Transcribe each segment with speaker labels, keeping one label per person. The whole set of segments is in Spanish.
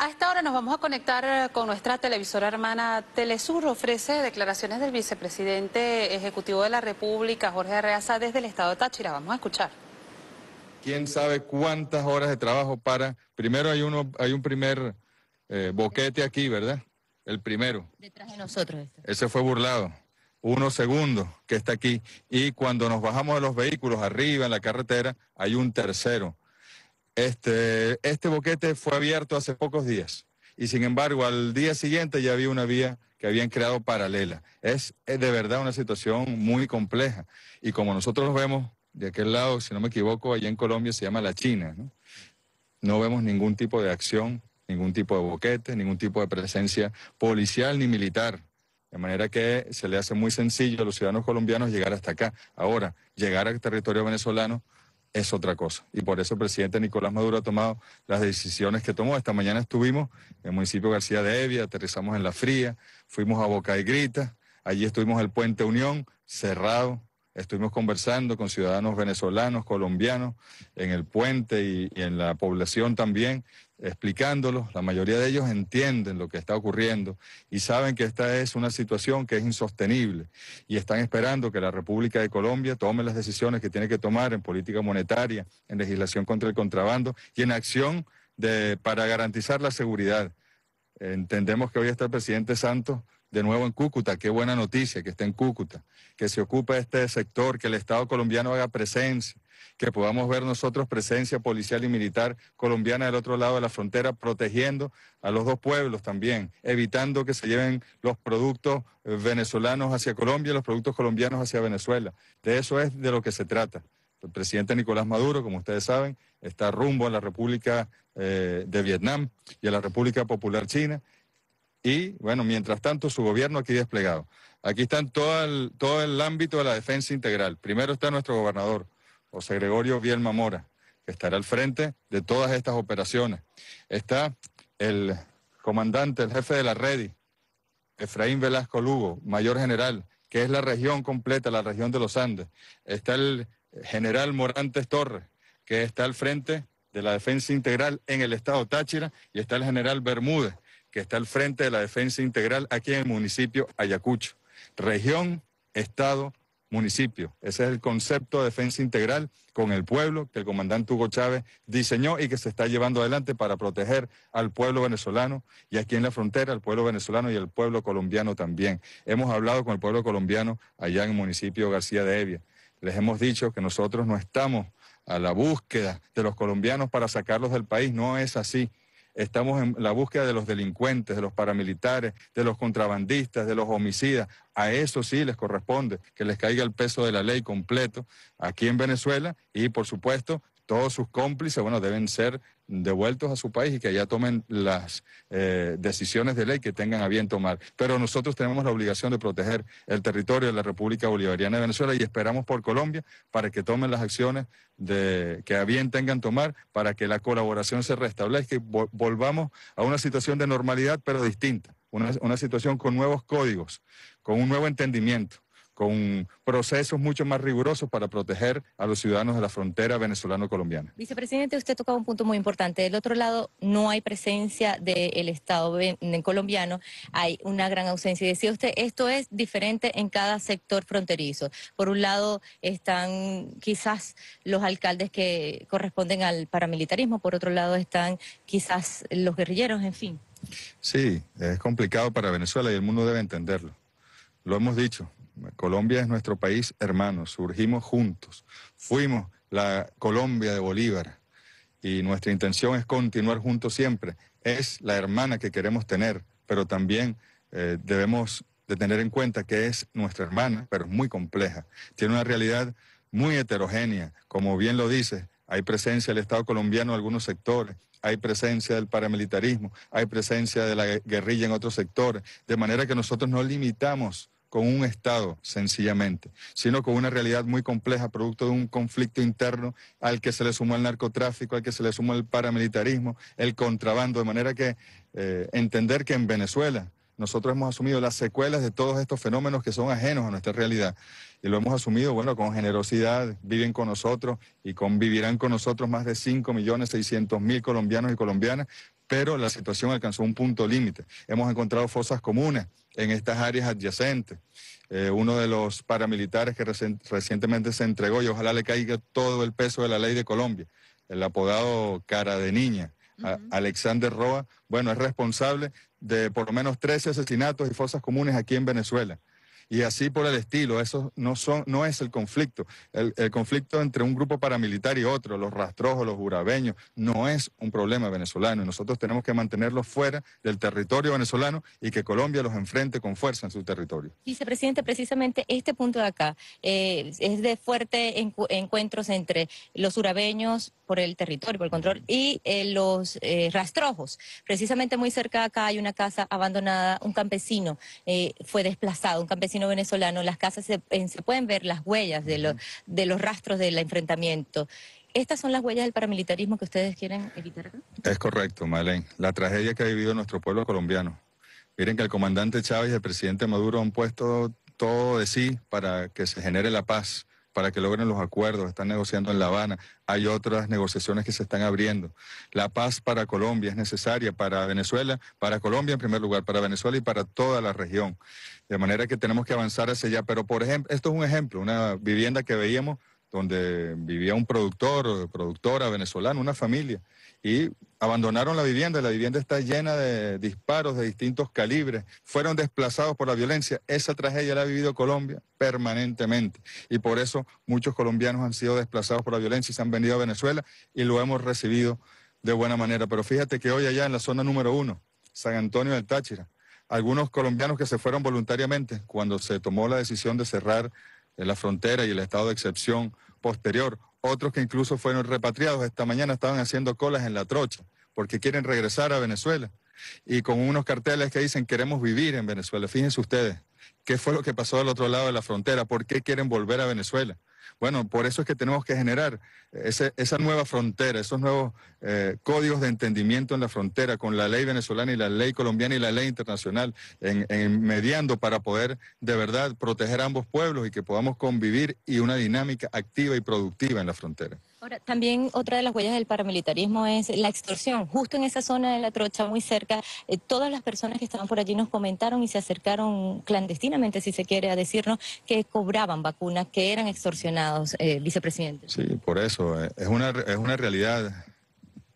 Speaker 1: A esta hora nos vamos a conectar eh, con nuestra televisora hermana Telesur. Ofrece declaraciones del vicepresidente ejecutivo de la República, Jorge Arreaza, desde el estado de Táchira. Vamos a escuchar.
Speaker 2: Quién sabe cuántas horas de trabajo para. Primero hay uno, hay un primer eh, boquete aquí, ¿verdad? El primero.
Speaker 1: Detrás de nosotros. Este.
Speaker 2: Ese fue burlado. Uno segundo que está aquí. Y cuando nos bajamos de los vehículos arriba en la carretera, hay un tercero. Este, este, boquete fue abierto hace pocos días y sin embargo al día siguiente ya había una vía que habían creado paralela. Es, eh, de verdad una situación muy compleja y como nosotros vemos de aquel lado, si no me equivoco, allá en Colombia se llama la China. No, no vemos ningún tipo de acción, ningún tipo de boquete, ningún tipo de presencia policial ni militar. De manera que se le hace muy sencillo a los ciudadanos colombianos llegar hasta acá. Ahora, llegar al territorio venezolano es otra cosa. Y por eso el presidente Nicolás Maduro ha tomado las decisiones que tomó. Esta mañana estuvimos en el municipio García de Evia, aterrizamos en La Fría, fuimos a Boca de Grita, allí estuvimos el Puente Unión, cerrado, Estuvimos conversando con ciudadanos venezolanos, colombianos, en el puente y, en la población también, explicándolos. La mayoría de ellos entienden lo que está ocurriendo y saben que esta es una situación que es insostenible y están esperando que la República de Colombia tome las decisiones que tiene que tomar en política monetaria, en legislación contra el contrabando y en acción de, para garantizar la seguridad. Entendemos que hoy está el presidente Santos de nuevo en Cúcuta. Qué buena noticia que esté en Cúcuta, que se ocupe este sector, que el Estado colombiano haga presencia, que podamos ver nosotros presencia policial y militar colombiana del otro lado de la frontera, protegiendo a los dos pueblos también, evitando que se lleven los productos eh, venezolanos hacia Colombia y los productos colombianos hacia Venezuela. De eso es de lo que se trata. El presidente Nicolás Maduro, como ustedes saben, está rumbo a la República eh, de Vietnam y a la República Popular China y, bueno, mientras tanto, su gobierno aquí desplegado. Aquí está todo el, todo el ámbito de la defensa integral. Primero está nuestro gobernador, José Gregorio Bielma Mora, que estará al frente de todas estas operaciones. Está el comandante, el jefe de la REDI, Efraín Velasco Lugo, mayor general, que es la región completa, la región de los Andes. Está el general Morantes Torres, que está al frente de la defensa integral en el estado Táchira, y está el general Bermúdez, que está al frente de la defensa integral aquí en el municipio Ayacucho. Región, Estado, municipio. Ese es el concepto de defensa integral con el pueblo que el comandante Hugo Chávez diseñó y que se está llevando adelante para proteger al pueblo venezolano y aquí en la frontera al pueblo venezolano y al pueblo colombiano también. Hemos hablado con el pueblo colombiano allá en el municipio García de Evia. Les hemos dicho que nosotros no estamos a la búsqueda de los colombianos para sacarlos del país, no es así. Estamos en la búsqueda de los delincuentes, de los paramilitares, de los contrabandistas, de los homicidas. A eso sí les corresponde que les caiga el peso de la ley completo aquí en Venezuela y, por supuesto, todos sus cómplices, bueno, deben ser devueltos a su país y que allá tomen las eh, decisiones de ley que tengan a bien tomar. Pero nosotros tenemos la obligación de proteger el territorio de la República Bolivariana de Venezuela y esperamos por Colombia para que tomen las acciones que a bien tengan tomar para que la colaboración se restablezca y volvamos a una situación de normalidad pero distinta, una situación con nuevos códigos, con un nuevo entendimiento con procesos mucho más rigurosos para proteger a los ciudadanos de la frontera venezolano-colombiana.
Speaker 1: Vicepresidente, usted tocaba un punto muy importante. Del otro lado, no hay presencia del Estado colombiano, hay una gran ausencia. Y decía usted, esto es diferente en cada sector fronterizo. Por un lado están quizás los alcaldes que corresponden al paramilitarismo, por otro lado están quizás los guerrilleros, en fin.
Speaker 2: Sí, es complicado para Venezuela y el mundo debe entenderlo. Lo hemos dicho, Colombia es nuestro país hermano, surgimos juntos, fuimos la Colombia de Bolívar y nuestra intención es continuar juntos siempre. Es la hermana que queremos tener, pero también eh, debemos tener en cuenta que es nuestra hermana, pero es muy compleja. Tiene una realidad muy heterogénea, como bien lo dice, hay presencia del Estado colombiano en algunos sectores, hay presencia del paramilitarismo, hay presencia de la guerrilla en otros sectores, de manera que nosotros no limitamos con un Estado, sencillamente, sino con una realidad muy compleja, producto de un conflicto interno al que se le sumó el narcotráfico, al que se le sumó el paramilitarismo, el contrabando, de manera que eh, entender que en Venezuela nosotros hemos asumido las secuelas de todos estos fenómenos que son ajenos a nuestra realidad. Y lo hemos asumido, bueno, con generosidad, viven con nosotros y convivirán con nosotros más de 5.600.000 colombianos y colombianas pero la situación alcanzó un punto límite. Hemos encontrado fosas comunes en estas áreas adyacentes. Eh, uno de los paramilitares que recientemente se entregó, y ojalá le caiga todo el peso de la ley de Colombia, el apodado Cara de Niña, Alexander Roa, bueno, es responsable de por lo menos 13 asesinatos y fosas comunes aquí en Venezuela y así por el estilo. Eso no, son, no es el conflicto. El, el conflicto entre un grupo paramilitar y otro, los rastrojos, los urabeños, no es un problema venezolano. Y nosotros tenemos que mantenerlos fuera del territorio venezolano y que Colombia los enfrente con fuerza en su territorio.
Speaker 1: Vicepresidente, precisamente este punto de acá eh, es de fuerte encuentros entre los urabeños por el territorio, por el control, y eh, los eh, rastrojos. Precisamente muy cerca de acá hay una casa abandonada, un campesino fue desplazado, un campesino venezolano, las casas eh, se, pueden ver las huellas de, de los rastros del enfrentamiento. ¿Estas son las huellas del paramilitarismo que ustedes quieren evitar
Speaker 2: Es correcto, Malén. La tragedia que ha vivido nuestro pueblo colombiano. Miren que el comandante Chávez y el presidente Maduro han puesto todo de sí para que se genere la paz para que logren los acuerdos, están negociando en La Habana, hay otras negociaciones que se están abriendo. La paz para Colombia es necesaria, para Venezuela, para Colombia en primer lugar, para Venezuela y para toda la región. De manera que tenemos que avanzar hacia allá. Pero, por ejemplo, esto es un ejemplo, una vivienda que veíamos donde vivía un productor, productora venezolana, una familia, y abandonaron la vivienda. La vivienda está llena de disparos de distintos calibres, fueron desplazados por la violencia. Esa tragedia la ha vivido Colombia permanentemente y por eso muchos colombianos han sido desplazados por la violencia y se han venido a Venezuela y lo hemos recibido de buena manera. Pero fíjate que hoy allá en la zona número uno, San Antonio del Táchira, algunos colombianos que se fueron voluntariamente cuando se tomó la decisión de cerrar la frontera y el estado de excepción posterior. Otros que incluso fueron repatriados esta mañana estaban haciendo colas en la trocha porque quieren regresar a Venezuela y con unos carteles que dicen queremos vivir en Venezuela. Fíjense ustedes, ¿qué fue lo que pasó al otro lado de la frontera? ¿Por qué quieren volver a Venezuela? Bueno, por eso es que tenemos que generar esa nueva frontera, esos nuevos eh, códigos de entendimiento en la frontera con la ley venezolana y la ley colombiana y la ley internacional, mediando para poder de verdad proteger a ambos pueblos y que podamos convivir y una dinámica activa y productiva en la frontera.
Speaker 1: Ahora, también otra de las huellas del paramilitarismo es la extorsión. Justo en esa zona de la trocha, muy cerca, eh, todas las personas que estaban por allí nos comentaron y se acercaron clandestinamente, si se quiere, a decirnos que cobraban vacunas, que eran extorsionados, eh, vicepresidente.
Speaker 2: Sí, por eso. Eh, es, una, es una realidad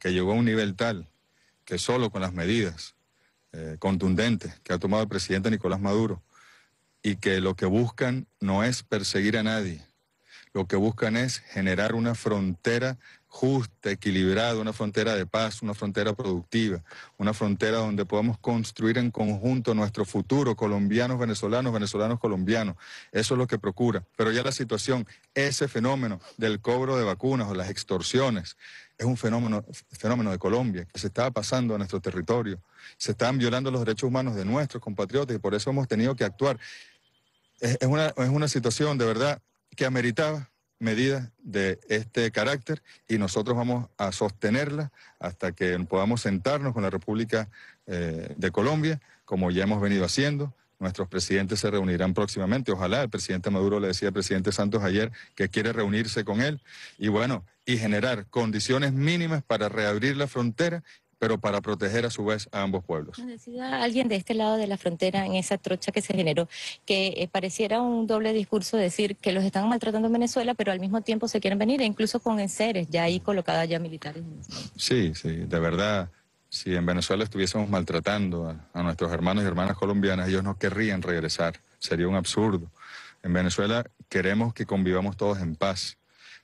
Speaker 2: que llegó a un nivel tal que solo con las medidas contundentes que ha tomado el presidente Nicolás Maduro y que lo que buscan no es perseguir a nadie, lo que buscan es generar una frontera justa, equilibrada, una frontera de paz, una frontera productiva, una frontera donde podamos construir en conjunto nuestro futuro, colombianos, venezolanos, venezolanos, colombianos. Eso es lo que procura. Pero ya la situación, ese fenómeno del cobro de vacunas o las extorsiones, es un fenómeno, fenómeno de Colombia que se estaba pasando a nuestro territorio. Se están violando los derechos humanos de nuestros compatriotas y por eso hemos tenido que actuar. una, es una situación de verdad que ameritaba medidas de este carácter y nosotros vamos a sostenerla hasta que podamos sentarnos con la República eh, de Colombia, como ya hemos venido haciendo. Nuestros presidentes se reunirán próximamente. Ojalá el presidente Maduro le decía al presidente Santos ayer que quiere reunirse con él y bueno, y generar condiciones mínimas para reabrir la frontera pero para proteger a su vez a ambos pueblos.
Speaker 1: ¿Necesita decía alguien de este lado de la frontera en esa trocha que se generó que eh, pareciera un doble discurso decir que los están maltratando en Venezuela, pero al mismo tiempo se quieren venir, e incluso con enseres ya ahí colocadas ya militares.
Speaker 2: Sí, sí, de verdad. Si en Venezuela estuviésemos maltratando a, nuestros hermanos y hermanas colombianas, ellos no querrían regresar. Sería un absurdo. En Venezuela queremos que convivamos todos en paz,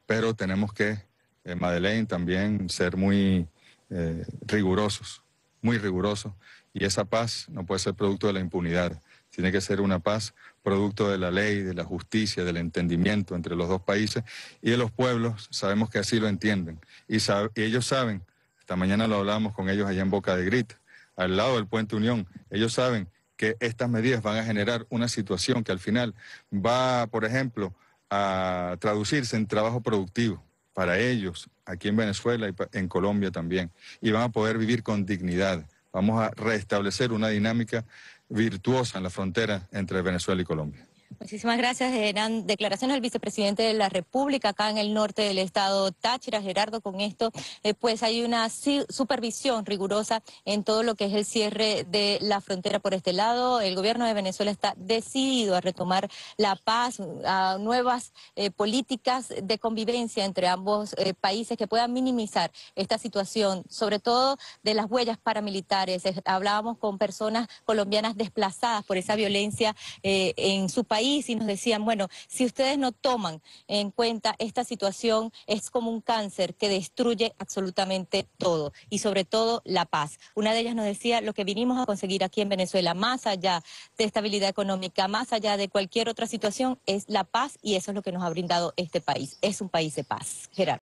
Speaker 2: pero tenemos que, eh, Madeleine, también ser muy eh, rigurosos, muy rigurosos, y esa paz no puede ser producto de la impunidad, tiene que ser una paz producto de la ley, de la justicia, del entendimiento entre los dos países y de los pueblos, sabemos que así lo entienden, y, ellos saben, esta mañana lo hablamos con ellos allá en Boca de Grita, al lado del puente Unión, ellos saben que estas medidas van a generar una situación que al final va, por ejemplo, a traducirse en trabajo productivo para ellos, aquí en Venezuela y en Colombia también, y van a poder vivir con dignidad. Vamos a restablecer una dinámica virtuosa en la frontera entre Venezuela y Colombia.
Speaker 1: Muchísimas gracias. Eran declaraciones del vicepresidente de la República acá en el norte del estado Táchira, Gerardo. Con esto, eh, pues hay una supervisión rigurosa en todo lo que es el cierre de la frontera por este lado. El gobierno de Venezuela está decidido a retomar la paz, a nuevas eh, políticas de convivencia entre ambos eh, países que puedan minimizar esta situación, sobre todo de las huellas paramilitares. Hablábamos con personas colombianas desplazadas por esa violencia en su país y nos decían, bueno, si ustedes no toman en cuenta esta situación, es como un cáncer que destruye absolutamente todo y sobre todo la paz. Una de ellas nos decía, lo que vinimos a conseguir aquí en Venezuela, más allá de estabilidad económica, más allá de cualquier otra situación, es la paz y eso es lo que nos ha brindado este país. Es un país de paz. Gerardo.